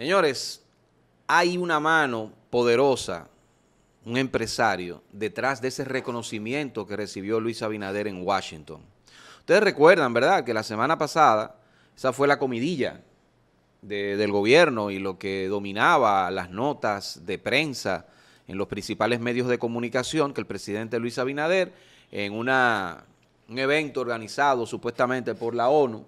Señores, hay una mano poderosa, un empresario, detrás de ese reconocimiento que recibió Luis Abinader en Washington. Ustedes recuerdan, ¿verdad?, que la semana pasada esa fue la comidilla del gobierno y lo que dominaba las notas de prensa en los principales medios de comunicación que el presidente Luis Abinader, en un evento organizado supuestamente por la ONU,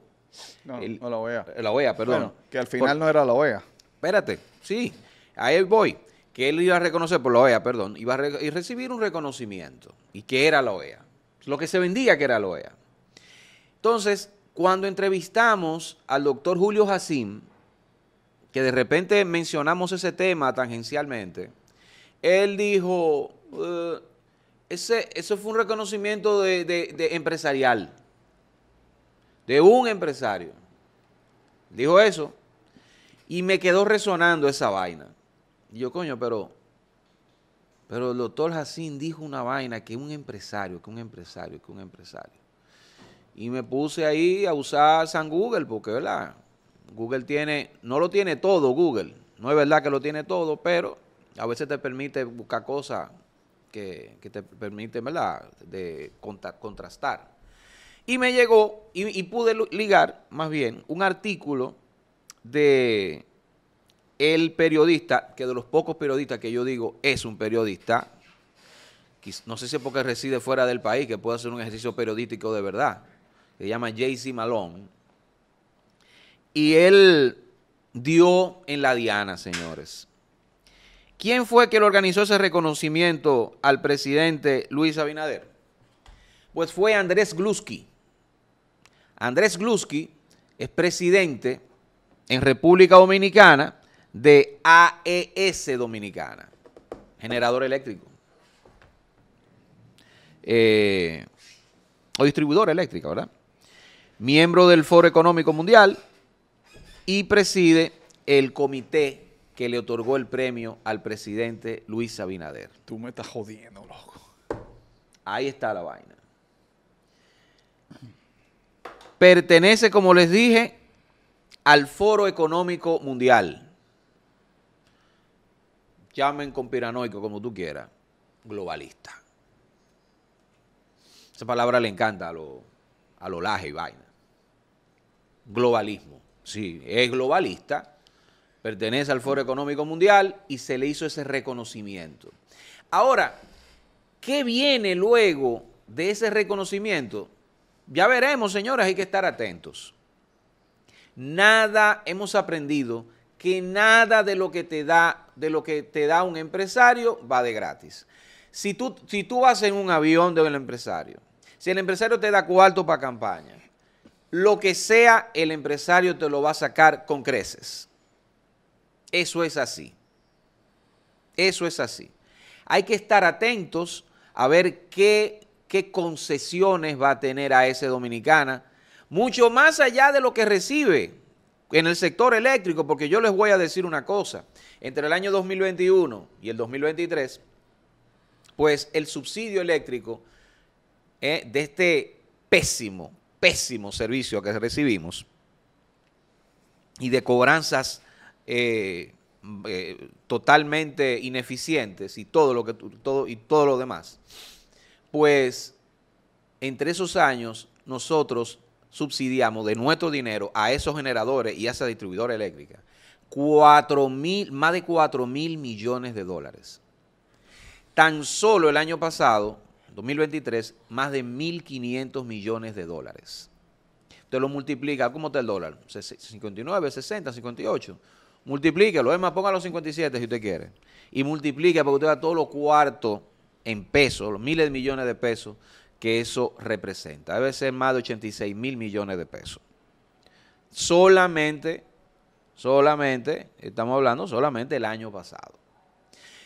no, la OEA. La OEA, perdón. que al final no era la OEA espérate, sí, ahí voy, que él iba a reconocer por pues la OEA, perdón, iba a y recibir un reconocimiento, y que era la OEA, lo que se vendía que era la OEA. Entonces, cuando entrevistamos al doctor Julio Jacim, que de repente mencionamos ese tema tangencialmente, él dijo, eh, ese, eso fue un reconocimiento de empresarial, de un empresario. Dijo eso, y me quedó resonando esa vaina. Y yo, coño, pero, pero el doctor Jacín dijo una vaina que un empresario, que un empresario, que un empresario. Y me puse ahí a usar San Google, porque, ¿verdad? Google tiene, no lo tiene todo Google. No es verdad que lo tiene todo, pero a veces te permite buscar cosas que, te permiten, ¿verdad?, de contrastar. Y me llegó, y pude ligar, más bien, un artículo de el periodista, que de los pocos periodistas que yo digo es un periodista, no sé si es porque reside fuera del país, que puede hacer un ejercicio periodístico de verdad, se llama JC Malone, y él dio en la diana, señores. ¿Quién fue que lo organizó ese reconocimiento al presidente Luis Abinader? Pues fue Andrés Glusky. Andrés Glusky es presidente en República Dominicana de AES Dominicana, generador eléctrico. Eh, o distribuidora eléctrica, ¿verdad? Miembro del Foro Económico Mundial y preside el comité que le otorgó el premio al presidente Luis Abinader. Tú me estás jodiendo, loco. Ahí está la vaina. Pertenece, como les dije, al Foro Económico Mundial. Llamen con piranoico como tú quieras, globalista. Esa palabra le encanta a lo, a laje y vaina. Globalismo. Sí, es globalista, pertenece al Foro Económico Mundial y se le hizo ese reconocimiento. Ahora, ¿qué viene luego de ese reconocimiento? Ya veremos, señores, hay que estar atentos. Nada hemos aprendido que nada de lo que te da, de lo que te da un empresario va de gratis. Si tú, si tú vas en un avión de un empresario, si el empresario te da cuarto para campaña, lo que sea el empresario te lo va a sacar con creces. Eso es así. Eso es así. Hay que estar atentos a ver qué, qué concesiones va a tener a ese dominicana mucho más allá de lo que recibe en el sector eléctrico, porque yo les voy a decir una cosa, entre el año 2021 y el 2023, pues el subsidio eléctrico eh, de este pésimo, pésimo servicio que recibimos y de cobranzas eh, eh, totalmente ineficientes y todo lo que todo y todo lo demás, pues entre esos años nosotros subsidiamos de nuestro dinero a esos generadores y a esa distribuidora eléctrica ...cuatro mil, más de 4 mil millones de dólares. Tan solo el año pasado, 2023, más de 1.500 millones de dólares. Usted lo multiplica, ¿cómo está el dólar? 59, 60, 58. Multiplíquelo, es más, póngalo 57 si usted quiere. Y multiplica porque usted va todos los cuartos en pesos, los miles de millones de pesos que eso representa. Debe ser más de 86 mil millones de pesos. Solamente, solamente, estamos hablando solamente el año pasado.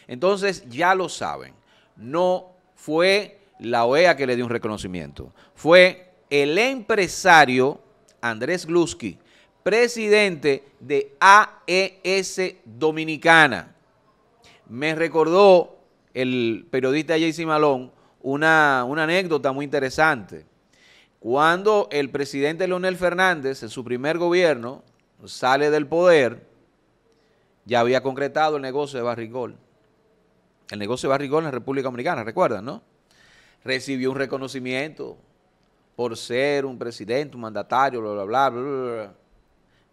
Entonces, ya lo saben, no fue la OEA que le dio un reconocimiento, fue el empresario Andrés Gluski, presidente de AES Dominicana. Me recordó el periodista JC Malón una, anécdota muy interesante. Cuando el presidente Leonel Fernández, en su primer gobierno, sale del poder, ya había concretado el negocio de Barrigol. El negocio de Barrigol en la República Dominicana, recuerdan, ¿no? Recibió un reconocimiento por ser un presidente, un mandatario, bla, bla, bla, bla,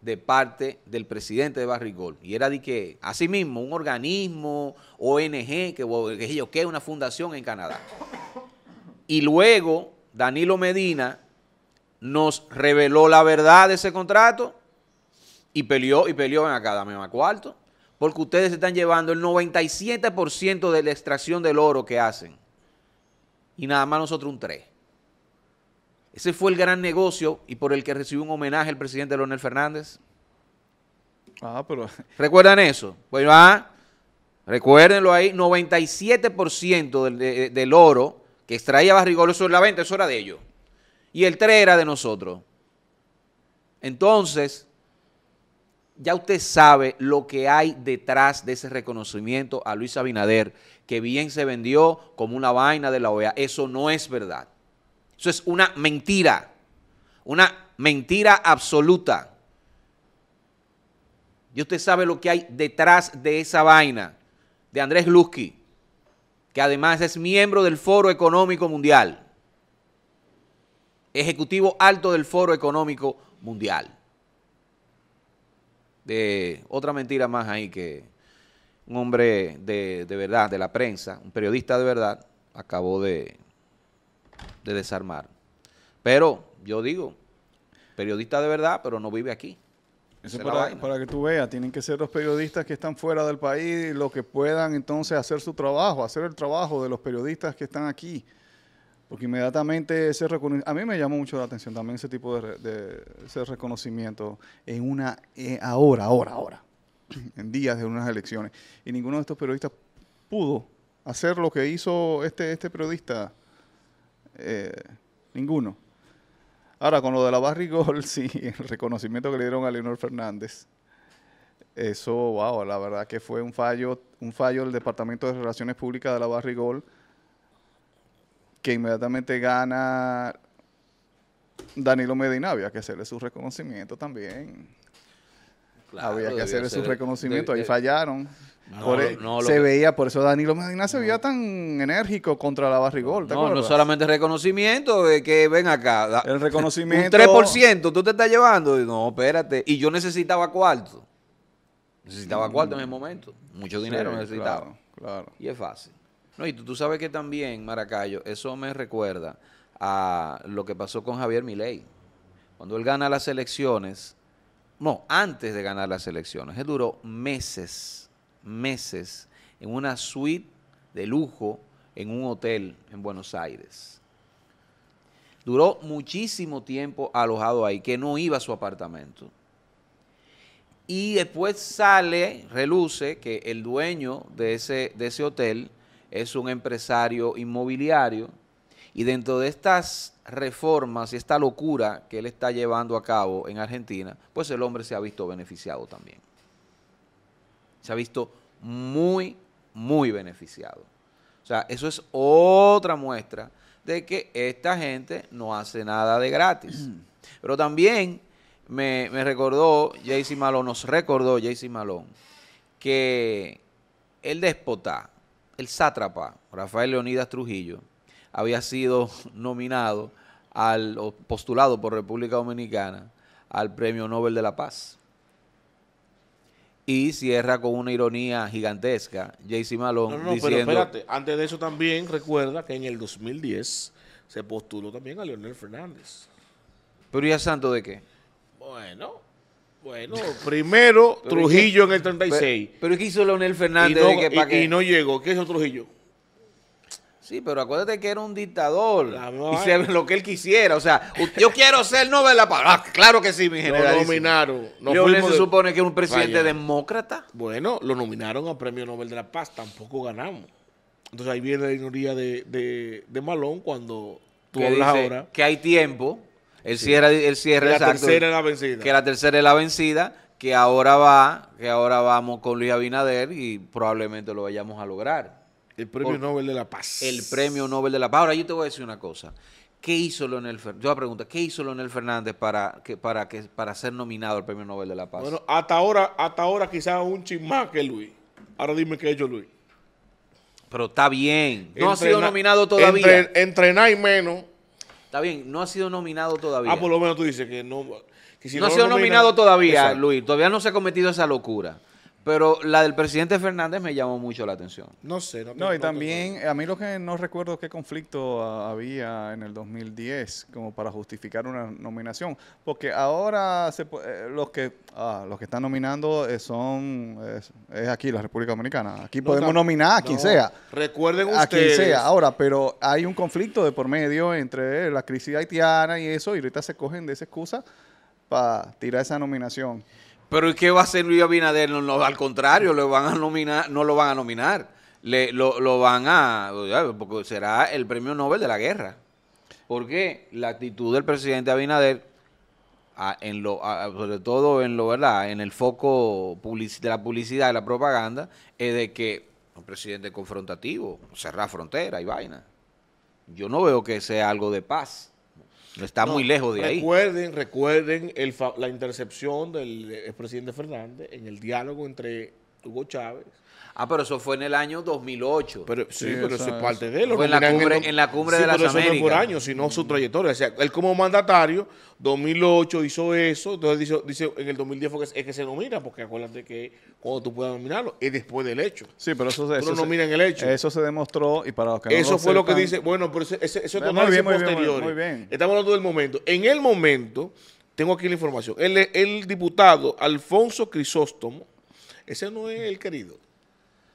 de parte del presidente de Barrigol. Y era de que, asimismo, un organismo, ONG, que, que que una fundación en Canadá. Y luego Danilo Medina nos reveló la verdad de ese contrato y peleó, y peleó en cada dame cuarto, porque ustedes están llevando el 97% de la extracción del oro que hacen y nada más nosotros un 3%. Ese fue el gran negocio y por el que recibió un homenaje el presidente Leonel Fernández. Ah, pero... ¿Recuerdan eso? Pues va, ah, recuérdenlo ahí, 97% del, del oro que extraía eso en la venta, eso era de ellos. Y el 3 era de nosotros. Entonces, ya usted sabe lo que hay detrás de ese reconocimiento a Luis Abinader, que bien se vendió como una vaina de la OEA. Eso no es verdad. Eso es una mentira. Una mentira absoluta. Y usted sabe lo que hay detrás de esa vaina de Andrés Lusky que además es miembro del Foro Económico Mundial, ejecutivo alto del Foro Económico Mundial. De otra mentira más ahí que un hombre de, de verdad, de la prensa, un periodista de verdad, acabó de, de desarmar. Pero yo digo, periodista de verdad, pero no vive aquí para, que tú veas, tienen que ser los periodistas que están fuera del país los que puedan entonces hacer su trabajo, hacer el trabajo de los periodistas que están aquí. Porque inmediatamente ese reconocimiento, a mí me llamó mucho la atención también ese tipo de, ese reconocimiento en una, eh, ahora, ahora, ahora, en días de unas elecciones. Y ninguno de estos periodistas pudo hacer lo que hizo este, este periodista. Eh, ninguno. Ahora, con lo de la barrigol, sí, el reconocimiento que le dieron a Leonor Fernández, eso, wow, la verdad que fue un fallo, un fallo del Departamento de Relaciones Públicas de la barrigol, que inmediatamente gana Danilo Medina, había que hacerle su reconocimiento también. Había que hacerle su reconocimiento, ahí fallaron. E- se veía, por eso Danilo Medina se veía tan enérgico contra la barrigol. no, no solamente reconocimiento, de eh, que ven acá. el reconocimiento. Un 3%, tú te estás llevando. no, espérate. Y yo necesitaba cuarto. Necesitaba mm. cuarto en ese momento. Mucho dinero necesitaba. Claro, Y es fácil. No, y tú, sabes que también, Maracayo, eso me recuerda a lo que pasó con Javier Milei. Cuando él gana las elecciones, no, antes de ganar las elecciones, él duró meses meses en una suite de lujo en un hotel en Buenos Aires. Duró muchísimo tiempo alojado ahí, que no iba a su apartamento. Y después sale, reluce, que el dueño de ese, de ese hotel es un empresario inmobiliario y dentro de estas reformas y esta locura que él está llevando a cabo en Argentina, pues el hombre se ha visto beneficiado también se ha visto muy, muy beneficiado. O sea, eso es otra muestra de que esta gente no hace nada de gratis. Mm. Pero también me, recordó Jayce Malón, nos recordó JC Malón, que el déspota, el sátrapa, Rafael Leonidas Trujillo, había sido nominado al, o postulado por República Dominicana al Premio Nobel de la Paz. Y cierra con una ironía gigantesca, JC Malone. No, no, pero espérate, antes de eso también recuerda que en el 2010 se postuló también a Leonel Fernández. ¿Pero ya Santo de qué? Bueno, bueno, primero Trujillo en el 36. Pero, pero ¿qué hizo Leonel Fernández? no, y no llegó. ¿Qué hizo Trujillo? Sí, pero acuérdate que era un dictador. Y se lo que él quisiera. O sea, yo quiero ser Nobel de la Ah, claro que sí, mi general. Lo nominaron. Nos se supone que es un presidente demócrata. Bueno, lo nominaron al Premio Nobel de la Paz. Tampoco ganamos. Entonces ahí viene la ignoría de, de, Malón cuando tú hablas ahora. Que hay tiempo. El cierre el cierre que la tercera es la vencida. Que la tercera es la vencida. Que ahora va, que ahora vamos con Luis Abinader y probablemente lo vayamos a lograr. El premio Nobel de la Paz. El premio Nobel de la Paz. Ahora yo te voy a decir una cosa. ¿Qué hizo Leonel Fernández? Yo ¿qué hizo Leonel Fernández para, que, para, que, para ser nominado al premio Nobel de la Paz? Bueno, hasta ahora, hasta ahora quizás un chismá que Luis. Ahora dime qué ha hecho Luis. Pero está bien. No ha sido nominado todavía. Entre, entrenar y menos. Está bien, no ha sido nominado todavía. Ah, por lo menos tú dices que no. no, ha sido nominado, todavía, Luis. Todavía no se ha cometido esa locura. Pero la del presidente Fernández me llamó mucho la atención. No sé. No, no y también, a mí lo que no recuerdo es qué conflicto había en el 2010 como para justificar una nominación. Porque ahora eh, los, que, ah, los que están nominando eh, son, es, aquí la República Dominicana. Aquí podemos nominar a quien sea. Recuerden ustedes. A quien sea. Ahora, pero hay un conflicto de por medio entre la crisis haitiana y eso, y ahorita se cogen de esa excusa para tirar esa nominación. Pero ¿y qué va a hacer Luis Abinader? No, al contrario, lo van a nominar, no lo van a nominar. lo, van a... Porque será el premio Nobel de la guerra. Porque la actitud del presidente Abinader, sobre todo en lo verdad, en el foco de la publicidad y la propaganda, es de que un presidente confrontativo, cerrar frontera y vaina. Yo no veo que sea algo de paz. Está muy lejos de ahí. Recuerden, la intercepción del, expresidente presidente Fernández en el diálogo entre Hugo Chávez Ah, pero eso fue en el año 2008. Pero, sí, pero eso es parte de él. en la cumbre, de la cumbre sí, de las Eso no por año, sino su mm. trayectoria. O sea, él como mandatario, 2008 hizo eso, entonces dice, en el 2010 que, es que se nomina, porque acuérdate que cuando tú puedas nominarlo es después del hecho. Sí, pero eso, se, eso no se, el hecho. Eso se demostró y para los que Eso no fue lo que dice, bueno, pero eso es posterior. Muy, muy bien. Estamos hablando del momento. En el momento, tengo aquí la información, el diputado Alfonso Crisóstomo, ese no es el querido.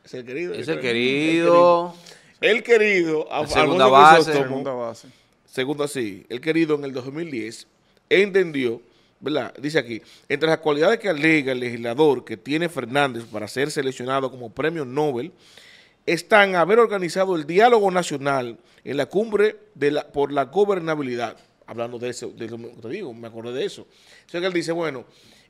Es el querido. Es el querido. El querido, segunda, base, base. Segundo así, el querido en el 2010 entendió, ¿verdad? Dice aquí, entre las cualidades que alega el legislador que tiene Fernández para ser seleccionado como premio Nobel, están haber organizado el diálogo nacional en la cumbre de la, por la gobernabilidad. Hablando de eso, me acordé de eso. Entonces que él dice, bueno,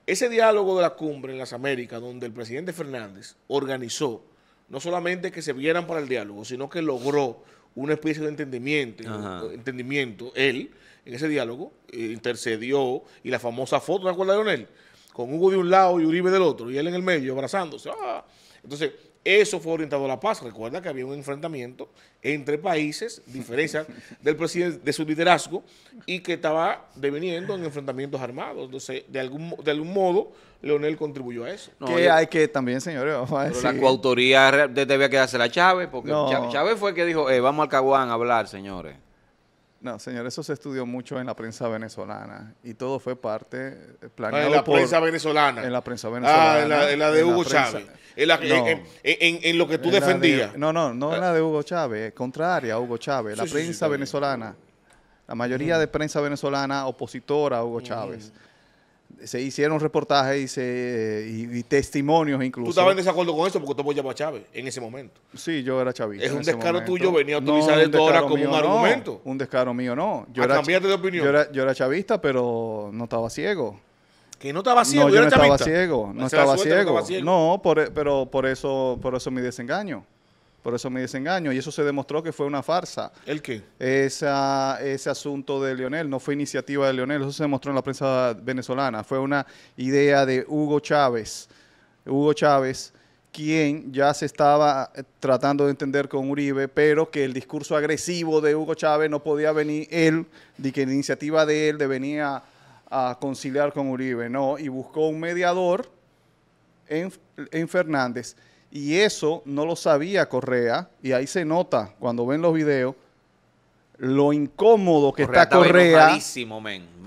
ese diálogo de la cumbre en las Américas, donde el presidente Fernández organizó no solamente que se vieran para el diálogo, sino que logró una especie de entendimiento, entendimiento él en ese diálogo, eh, intercedió y la famosa foto, ¿te acuerdas, él? Con Hugo de un lado y Uribe del otro, y él en el medio abrazándose. Ah. Entonces, eso fue orientado a la paz. Recuerda que había un enfrentamiento entre países, diferencias del presidente, de su liderazgo, y que estaba deveniendo en enfrentamientos armados. Entonces, de algún, de algún modo, Leonel contribuyó a eso. que hay que también, señores, vamos a decir. la coautoría debía quedarse la Chávez, porque Chávez fue el que dijo, eh, vamos al Caguán a hablar, señores. No, señor, eso se estudió mucho en la prensa venezolana y todo fue parte eh, ah, planeado en la prensa venezolana. En la prensa ah, venezolana. Ah, en la, de Hugo Chávez. En, lo que tú defendías. no, no, no la de Hugo Chávez, contraria a Hugo Chávez, la prensa venezolana. La mayoría de prensa venezolana opositora a Hugo Chávez se hicieron reportajes y, se, y, testimonios incluso. Tú estabas en desacuerdo con eso porque tú apoyabas a Chávez en ese momento. Sí, yo era chavista. Es un descaro tuyo venía a utilizar esto ahora como un argumento. un descaro mío, no. Yo era, cambiarte de opinión. Yo era, yo era, chavista, pero no estaba ciego. Que no estaba ciego, no, yo, era Estaba ciego, no estaba ciego, no estaba ciego. No, por, e, pero por eso, por eso mi desengaño. Por eso me desengaño. Y eso se demostró que fue una farsa. ¿El qué? Esa, ese asunto de Leonel no fue iniciativa de Leonel. Eso se demostró en la prensa venezolana. Fue una idea de Hugo Chávez. Hugo Chávez quien ya se estaba eh, tratando de entender con Uribe, pero que el discurso agresivo de Hugo Chávez no podía venir él, de que la iniciativa de él venía a conciliar con Uribe, no, y buscó un mediador en, en Fernández y eso no lo sabía Correa, y ahí se nota cuando ven los videos lo incómodo que Correa está Correa.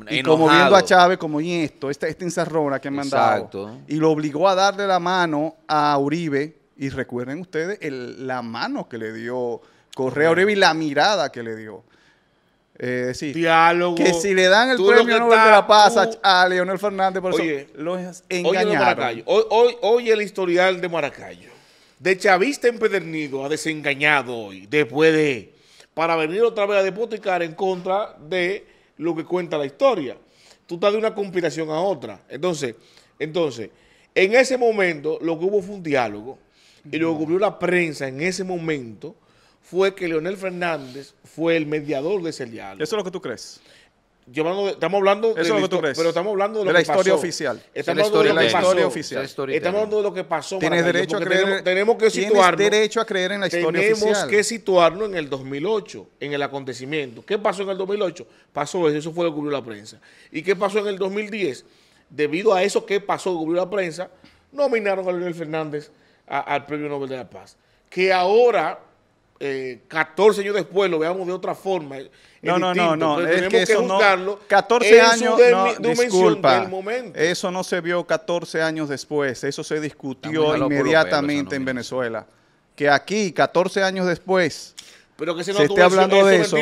Y como viendo a Chávez, como y esto, esta, esta encerrona que han mandado. Y lo obligó a darle la mano a Uribe. Y recuerden ustedes el, la mano que le dio Correa a Uribe y la mirada que le dio. Diálogo. Que si le dan el premio Nobel de la Paz a Leonel Fernández, por eso oye, engañaron. hoy, el historial de Maracayo de chavista empedernido ha desengañado hoy, después de, para venir otra vez a despoticar en contra de lo que cuenta la historia. Tú estás de una conspiración a otra. Entonces, entonces en ese momento lo que hubo fue un diálogo y lo que cubrió la prensa en ese momento fue que Leonel Fernández fue el mediador de ese diálogo. ¿Eso es lo que tú crees? estamos hablando de Pero estamos hablando de, la historia oficial. Estamos hablando de lo que pasó. Tienes derecho Tenemos, que situarnos. en la tenemos que situarnos en el 2008, en el acontecimiento. ¿Qué pasó en el 2008? Pasó eso. Eso fue lo que cubrió la prensa. ¿Y qué pasó en el 2010? Debido a eso qué pasó, cubrió la prensa, nominaron a Leonel Fernández al Premio Nobel de la Paz. Que ahora eh, 14 años después lo veamos de otra forma. no, no, no, no, que, eso 14 años, no, disculpa, eso no se vio 14 años después, eso se discutió inmediatamente en Venezuela. Que aquí, 14 años después, pero que se, no esté hablando de eso,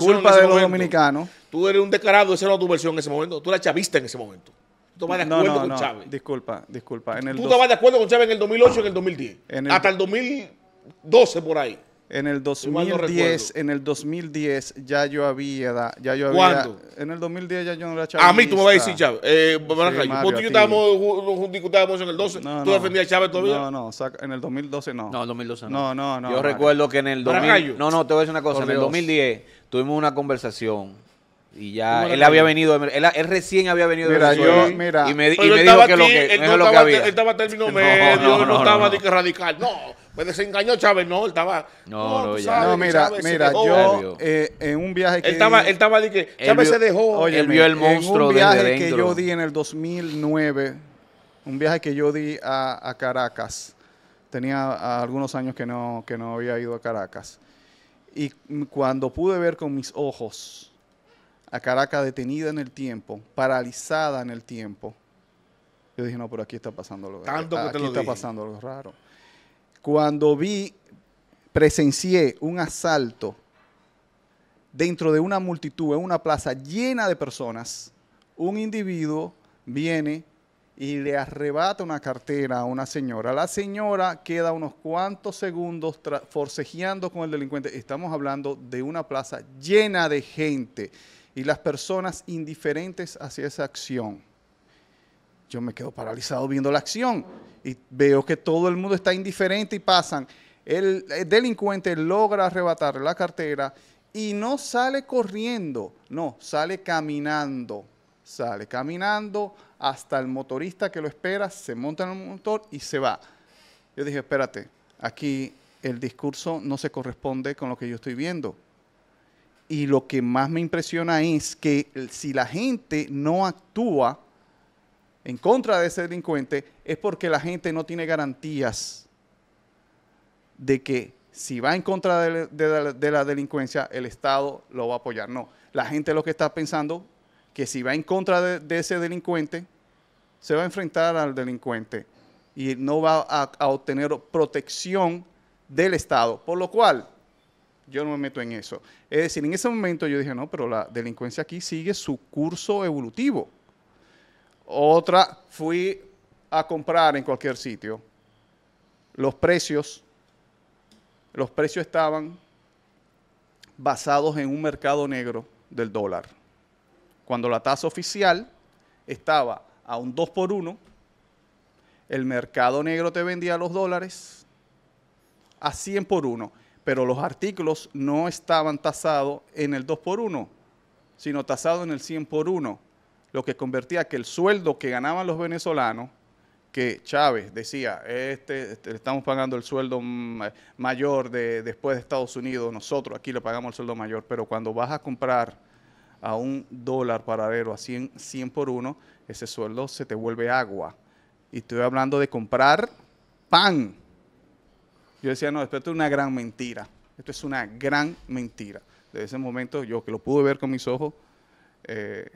culpa de los dominicanos. Tú eres un declarado esa no era tu versión en ese momento, tú eras chavista en ese momento. Tú estabas de acuerdo con Chávez. Disculpa, disculpa. tú estabas de acuerdo con Chávez en el 2008 y en el 2010. hasta el 2012 por ahí. En el 2010, en el 2010 ya yo había, ya yo había. En el 2010 ya yo no era chavista. A mí tú me vas a decir Chávez. Eh, sí, Mario, tú yo en el 12? ¿Tú defendías a Chávez todavía? No, no, en el 2012 no. No, en el 2012 no. No, no, no. Yo recuerdo que en el 2000, No, no, te voy a decir una cosa. en el 2010 tuvimos una conversación y ya él había venido, él, él, recién había venido de yo, mira. y me, y me dijo que lo que, él no, estaba, lo había. Él estaba término medio, no, no estaba radical. No, pues desengañó Chávez, no, él estaba. No, no, mira, mira, yo eh, en un viaje que. Él estaba, él que Chávez se dejó. Oye, el monstruo un viaje que yo di en el 2009, un viaje que yo di a, Caracas. Tenía algunos años que no, que no había ido a Caracas. Y cuando pude ver con mis ojos a Caracas detenida en el tiempo, paralizada en el tiempo, yo dije, no, pero aquí está pasando algo. Tanto aquí, está pasando algo raro cuando vi, presencié un asalto dentro de una multitud, en una plaza llena de personas, un individuo viene y le arrebata una cartera a una señora. La señora queda unos cuantos segundos forcejeando con el delincuente. Estamos hablando de una plaza llena de gente y las personas indiferentes hacia esa acción. Yo me quedo paralizado viendo la acción y veo que todo el mundo está indiferente y pasan. El, delincuente logra arrebatar la cartera y no sale corriendo, no, sale caminando. Sale caminando hasta el motorista que lo espera, se monta en el motor y se va. Yo dije, espérate, aquí el discurso no se corresponde con lo que yo estoy viendo. Y lo que más me impresiona es que si la gente no actúa, en contra de ese delincuente es porque la gente no tiene garantías de que si va en contra de, la delincuencia, el Estado lo va a apoyar. No, la gente lo que está pensando que si va en contra de, ese delincuente, se va a enfrentar al delincuente y no va a, obtener protección del Estado. Por lo cual, yo no me meto en eso. Es decir, en ese momento yo dije, no, pero la delincuencia aquí sigue su curso evolutivo. Otra, fui a comprar en cualquier sitio. Los precios, los precios estaban basados en un mercado negro del dólar. Cuando la tasa oficial estaba a un 2 por 1, el mercado negro te vendía los dólares a 100 por 1, pero los artículos no estaban tasados en el 2 por 1, sino tasados en el 100 por 1 lo que convertía que el sueldo que ganaban los venezolanos, que Chávez decía, este, este, le estamos pagando el sueldo mayor de, después de Estados Unidos, nosotros aquí le pagamos el sueldo mayor, pero cuando vas a comprar a un dólar paradero a 100, por uno, ese sueldo se te vuelve agua. Y estoy hablando de comprar pan. Yo decía, no, esto es una gran mentira. Esto es una gran mentira. Desde ese momento, yo que lo pude ver con mis ojos, eh,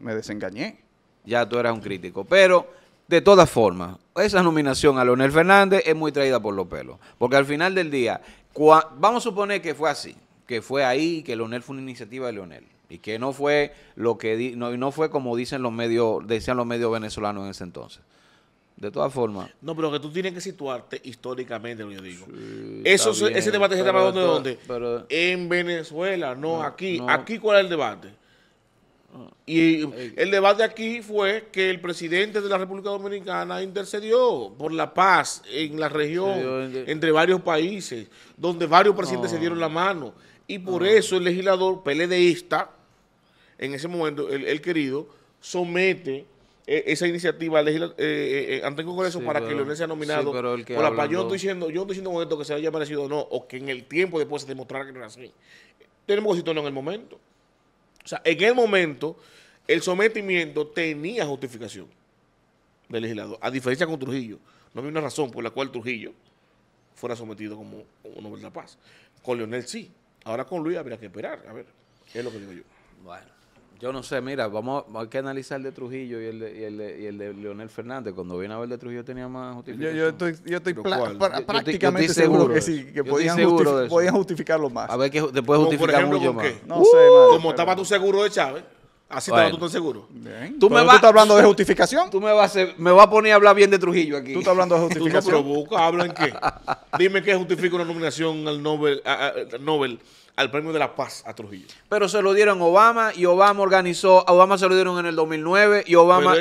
me desengañé. Ya tú eras un crítico. Pero, de todas formas, esa nominación a Leonel Fernández es muy traída por los pelos. Porque al final del día, vamos a suponer que fue así, que fue ahí, que Leonel fue una iniciativa de Leonel. Y que no fue lo que no, fue como dicen los medios, decían los medios venezolanos en ese entonces. De todas formas. No, pero que tú tienes que situarte históricamente, lo yo digo. Eso, ese debate se está ¿de dónde? en Venezuela, no, aquí. Aquí, ¿cuál es el debate? Y el debate aquí fue que el presidente de la República Dominicana intercedió por la paz en la región, entre varios países, donde varios presidentes ah. se dieron la mano. Y por ah. eso el legislador peledeísta, en ese momento, el, querido, somete eh, esa iniciativa eh, eh, eh, ante el Congreso para que Leonel sea nominado. Yo no estoy diciendo, yo estoy diciendo que se haya parecido o no, o que en el tiempo después se demostrara que no era así. Tenemos que no en el momento sea, en el momento, el sometimiento tenía justificación del legislador, a diferencia con Trujillo. No había una razón por la cual Trujillo fuera sometido como un hombre de la paz. Con Leonel sí. Ahora con Luis habría que esperar. A ver, es lo que digo yo. Bueno. Yo no sé, mira, vamos a, hay que analizar el de Trujillo y el de, y el de, y Leonel Fernández. Cuando vine a ver de Trujillo tenía más justificación. Yo, estoy, yo estoy prácticamente seguro, que sí, que podían, justificarlo más. A ver, que después justificar mucho más. No uh, sé, madre, Como estaba tú seguro de Chávez. Así bueno. estaba tú seguro. Bien. ¿Tú, me vas, tú estás hablando de justificación? Tú me vas, a, me vas a poner a hablar bien de Trujillo aquí. Tú estás hablando de justificación. ¿Tú busca provocas? en qué? Dime qué justifica una nominación al Nobel, a, Nobel al premio de la paz a Trujillo. Pero se lo dieron Obama y Obama organizó, a Obama se lo dieron en el 2009 y Obama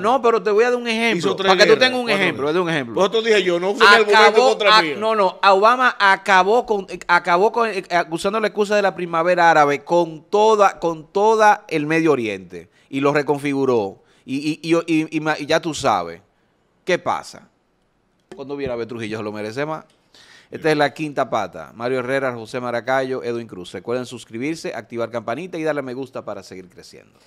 no, pero te voy a dar un ejemplo para que tú tengas un ejemplo, doy un ejemplo. Vosotros dije yo, no fue contra a, No, no, Obama acabó con acabó con acusando la excusa de la primavera árabe con toda con toda el Medio Oriente y lo reconfiguró y, y, y, y ya tú sabes qué pasa. Cuando viene a ver Trujillo se lo merece más. Esta es la quinta pata. Mario Herrera, José Maracayo, Edwin Cruz. Recuerden suscribirse, activar campanita y darle me gusta para seguir creciendo.